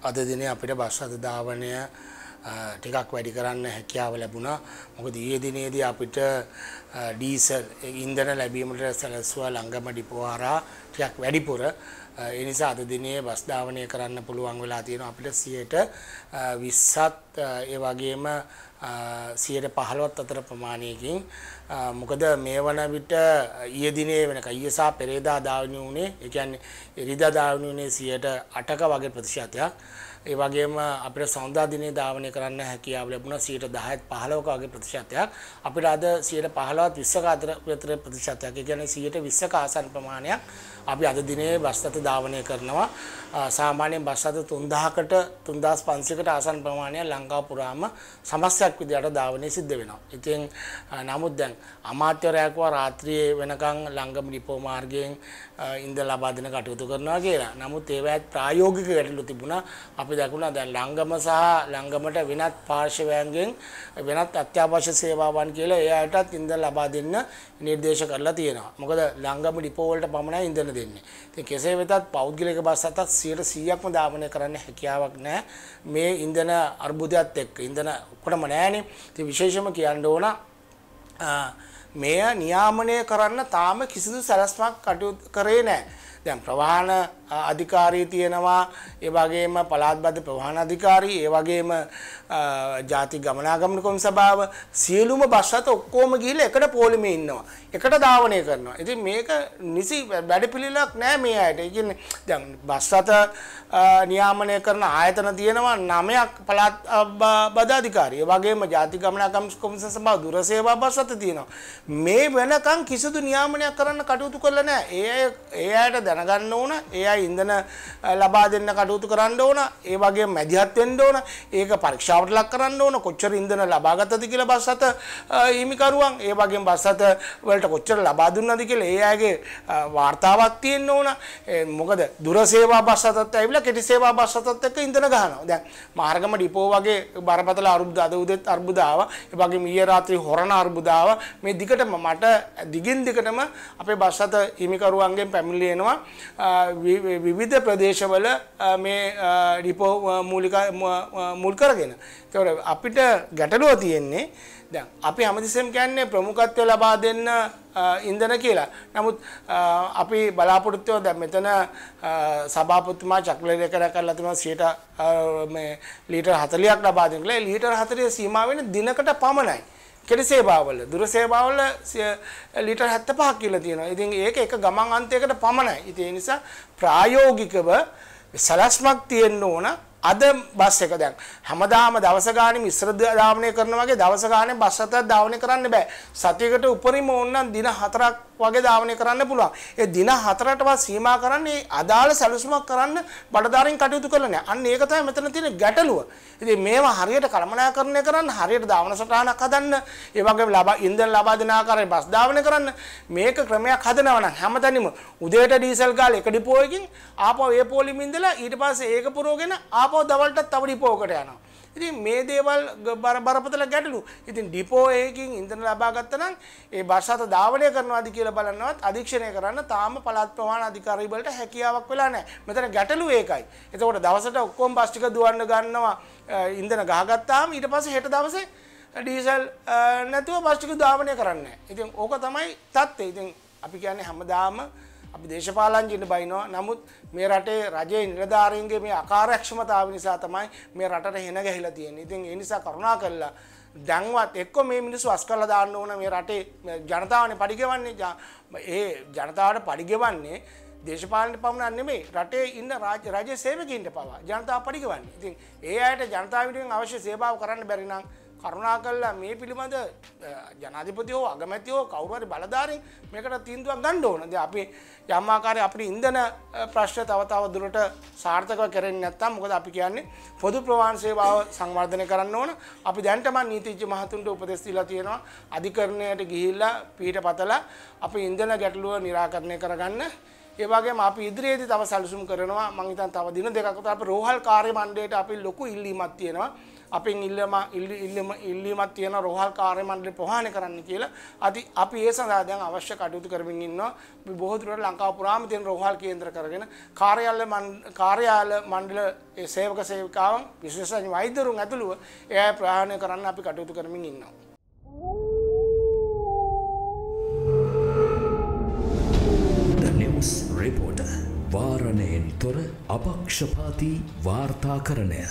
අද දිනේ අපිට බස් අද ධාවනය ටිකක් වැඩි කරන්න හැකියාව ලැබුණා. මොකද ඊයේ දිනේදී අපිට ඩීසල් ඉන්ධන ලැබීමට සැලැස්සුවා ළඟම ඩිපෝ හරහා ටිකක් වැඩිපුර. ඒ නිසා අද දිනේ බස් ධාවනය කරන්න පුළුවන් වෙලා තියෙනවා අපිට 100ට 20ත් ඒ වගේම 115ත් අතර ප්‍රමාණයකින් මොකද මේ වන විට ඊයේ දිනේ වෙනකන් ඊයේ සහ පෙරේදා දාවණු උනේ ඒ කියන්නේ ඉරිදා දාවණු උනේ 108ක වගේ ප්‍රතිශතයක් ඒ වගේම අපිට සඳා දිනේ ධාවනය කරන්න හැකියාව ලැබුණා 10%ත් 15ක වගේ ප්‍රතිශතයක් අපිට අද 15ත් 20ක අතර විතර ප්‍රතිශතයක් ඒ කියන්නේ 120ක ආසන්න ප්‍රමාණයක් අපි අද දිනේ බස්සත ධාවනය කරනවා සාමාන්‍යයෙන් බස්සත 3000කට 3500කට ආසන්න ප්‍රමාණයක් ලංකාව පුරාම සමස්යක් විදිහට ධාවනය සිද්ධ වෙනවා. ඉතින් නමුත් දැන් අමාත්‍යවරයාකවා රාත්‍රියේ වෙනකන් ලංගම ඩිපෝ මාර්ගයෙන් ඉන්ද ලබා දෙන කටයුතු කරනවා කියලා. නමුත් ඒවැත් ප්‍රායෝගික ගැටලු තිබුණා. අපි දකුණා දැන් ලංගම සහ ලංගමට වෙනත් පාර්ශවයන්ගෙන් වෙනත් අත්‍යවශ්‍ය සේවාවන් කියලා ඒ අයටත් ඉන්ධන ලබා දෙන්න නිර්දේශ කරලා තියෙනවා. මොකද ලංගම ඩිපෝ වලට පමණයි ඉන්ධන දෙන්නේ. ඉතින් කෙසේ වෙතත් පෞද්ගලික බස් අතත් 100%ක්ම ධාවනය කරන්න හැකියාවක් නැහැ. මේ ඉන්ධන අර්බුද සෞදයක්ත් එක්ක ඉඳන කොටම නෑනේ ති විශේෂම කියන්න ඕන මෙය නියාමනය කරන්න තාම කිසිදු සැලස්මක් කටයුතු කරේ නෑ දැන් ප්‍රවාහන අධිකාරී තියෙනවා ඒ වගේම පළාත් බද්ධ ප්‍රධාන අධිකාරී ඒ වගේම ජාති ගමනාගමන කොම් සභාව සියලුම බස් රථ ඔක්කොම ගිහිල්ලා එකට පොලිමේ ඉන්නවා එකට ධාවනය කරනවා ඉතින් මේක නිසි වැඩපිළිවෙලක් නෑ මේ අයට ඒ කියන්නේ දැන් බස් රථ නියාමනය කරන ආයතන තියෙනවා නමයක් පළාත් බද්ධ අධිකාරී ඒ වගේම ජාති ගමනාගමන කොමිසම් සභාව දුර සේවා බස් රථ තියෙනවා මේ වෙනකන් කිසිදු නියාමනයක් කරන්න කටයුතු කරලා නෑ ඒ අය ඒ අයට දැනගන්න ඕන ඒ අය ඉන්ධන ලබා දෙන්න කටයුතු කරන්න ඕන. ඒ වගේම මැදිහත් වෙන්න ඕන. ඒක පරීක්ෂාවට ලක් කරන්න ඕන. කොච්චර ඉන්ධන ලබාගතද කියලා බස් අත හිමිකරුවන් ඒ වගේම බස් අත වලට කොච්චර ලබා දුන්නද කියලා ඒ අයගේ වාර්තාවක් තියෙන්න ඕන. මොකද දුර සේවා බස් අතත් ඇවිල්ලා කෙටි සේවා බස් අතත් එක්ක ඉන්ධන ගහනවා. දැන් මාර්ගම ඩිපෝ වගේ බරපතල අරුබුද අද උදෙත් අර්බුදාව ඒ වගේම ඊයේ රාත්‍රියේ හොරණ අර්බුදාව මේ දිගටම මට දිගින් දිගටම අපේ බස් අත හිමිකරුවන්ගෙන් පැමිණිලි එනවා විවිධ ප්‍රදේශවල මේ රිපෝ මූලික මුල් කරගෙන. ඒකට අපිට ගැටලුව තියෙන්නේ දැන් අපි හැමතිස්සෙම කියන්නේ ප්‍රමුඛත්වය ලබා දෙන්න ඉන්ධන කියලා. නමුත් අපි බලාපොරොත්තු වෙන දැන් මෙතන සභාපතිතුමා චක්‍රලේඛන කරලා තියෙනවා 100 මේ ලීටර් 40ක් ලබා දෙන්න කියලා. ලීටර් 40 සීමාව වෙන දිනකට පමණයි. කෙටි සේවාවල දුර සේවාවල ලීටර් 75ක් කියලා තියෙනවා. ඉතින් ඒක එක ගමන් අන්තයකට පමණයි. ඉතින් ඒ නිසා ප්‍රායෝගිකව සලස්මක් තියෙන්න ඕන අද බස් එක දැන් හැමදාම දවස ගානේ මිශ්‍ර ධාවනය කරන වගේ දවස ගානේ බස් හතක් ධාවනය කරන්න බෑ. සතියකට උපරිම ඕනනම් දින හතරක් වගේ ධාවනය කරන්න පුළුවන්. ඒ දින හතරටවත් සීමා කරන්නේ අදාළ සැලසුමක් කරන්න බඩදාරින් කටයුතු කරලා නැහැ. අන්න ඒක තමයි මෙතන තියෙන ගැටලුව. ඉතින් මේවා හරියට කළමනාකරණය කරන්න, හරියට ධාවන සටහනක් හදන්න, ඒ වගේම ලබා ඉන්ධන ලබා දෙන ආකාරයෙන් බස් ධාවනය කරන්න මේක ක්‍රමයක් හදනවා නම් හැමතැනම උදේට ඩීසල් ගාලා එක ඩිපෝ එකකින් ආපහු ඒ පොලිමින්දලා ඊට පස්සේ ඒක පුරවගෙන ආපහු ආපෝ දවල්ටත් තව ඩිපෝකට යනවා. ඉතින් මේ දේවල් බරපතල ගැටලු. ඉතින් ඩිපෝ එකකින් ඉන්ධන ලබා ගත්තනම් ඒ බස් අත ධාවනය කරනවාද කියලා බලන්නවත් අධීක්ෂණය කරන්න තාම පළාත් ප්‍රමාණ අධිකාරී වලට හැකියාවක් වෙලා නැහැ. මෙතන ගැටලු ඒකයි. එතකොට දවසට ඔක්කොම බස් ටික දුවන්න ගන්නවා ඉන්ධන ගහගත්තාම ඊට පස්සේ හෙට දවසේ ඩීසල් නැතුව බස් ටික ධාවනය කරන්නේ නැහැ. ඉතින් ඕක තමයි தත්ත්වය. ඉතින් අපි කියන්නේ හැමදාම අපි දේශපාලන්ජින්න බයිනවා නමුත් මේ රටේ රජයේ නිලධාරීන්ගේ මේ අකාරක්ෂමතාව නිසා තමයි මේ රටට හෙන ගැහිලා තියෙන්නේ. ඉතින් ඒ නිසා කරුණා කරලා දැන්වත් එක්ක මේ මිනිස්සු අස් කරලා දාන්න ඕන මේ රටේ ජනතාවනේ පරිගෙවන්නේ ඒ ජනතාවට පරිගෙවන්නේ දේශපාලන පමණක් නෙමෙයි රටේ ඉන්න රාජ්‍ය සේවකයන්ට පවා ජනතාව පරිගෙවන්නේ. ඉතින් ඒ අයට ජනතාව විසින් අවශ්‍ය සේවාව කරන්න බැරි නම් කරුණා කල්ලා මේ පිළිබඳ ජනාධිපති හෝ අගමැති හෝ කවුරුවරි බලධාරින් මේකට තීන්දුවක් ගන්න ඕනද අපි යම්මාකාරය අපිට ඉන්දන ප්‍රශ්න තවතාව දුරට සාර්ථකව කරෙන්නේ නැත්තම් මොකද අපි කියන්නේ පොදු ප්‍රවාහන සේවාව සංවර්ධනය කරන්න ඕන අපි දැන්ටම නීතිච්ච මහතුන්ට උපදෙස් දීලා තියෙනවා අධිකරණයට ගිහිල්ලා පීට පතලා අපි ඉන්දන ගැටලුව निराකරණය කරගන්න ඒවාගේ අපි ඉදිරියේදී තව සැලසුම් කරනවා මං හිතන් තව දින දෙකකට අපි රෝහල් කාර්ය මණ්ඩලයට අපි ලොකු ඉල්ලීමක් තියෙනවා අපින් ඉල්ලම ඉල්ලීමක් තියෙන රෝහල් කාර්ය මණ්ඩලය ප්‍රහාණය කරන්න කියලා. අති අපි ඒ සඳහා දැන් අවශ්‍ය කටයුතු කරමින් ඉන්නවා. අපි බොහෝ දුරට ලංකාව පුරාම තියෙන රෝහල් කේන්ද්‍ර කරගෙන කාර්යාල කාර්යාල මණ්ඩල සේවක සේවිකාවන් විශේෂඥ වෛද්‍යවරුන් ඇතුළුව ඒ අය ප්‍රහාණය කරන්න අපි කටයුතු කරමින් ඉන්නවා. රිපෝට වාරණයෙන් තොර අපක්ෂපාති වාර්තාකරණය